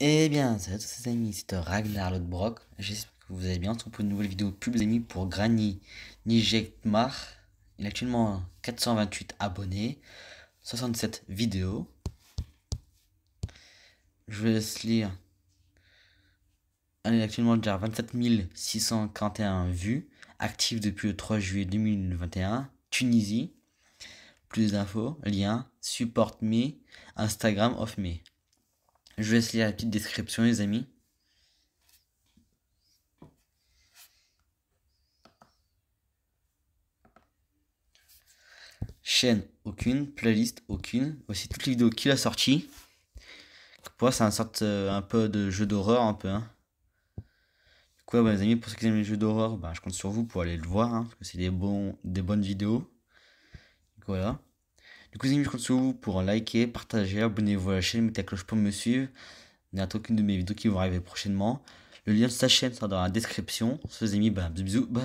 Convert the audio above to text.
Eh bien, salut à tous les amis, c'est Ragnar Lodbrok. J'espère que vous allez bien. On se retrouve pour une nouvelle vidéo pub, amis, pour Granny Nijekmar. Il a actuellement 428 abonnés, 67 vidéos. Je vais lire. Elle a actuellement déjà 27 641 vues, active depuis le 3 juillet 2021, Tunisie. Plus d'infos, lien, support me, Instagram of me. Je vais lire la petite description, les amis. Chaîne aucune, playlist aucune. Voici toutes les vidéos qu'il a sorties. Pour moi, c'est un sorte euh, un peu de jeu d'horreur, un peu. Hein. Bah, les amis, pour ceux qui aiment les jeux d'horreur, bah, je compte sur vous pour aller le voir, hein, parce que c'est des, des bonnes vidéos. voilà. Du coup, je compte sur vous pour liker, partager, abonnez-vous à la chaîne, mettez la cloche pour me suivre. N'attendez aucune de mes vidéos qui vont arriver prochainement. Le lien de sa chaîne sera dans la description. Je vous amis, bisous, bye.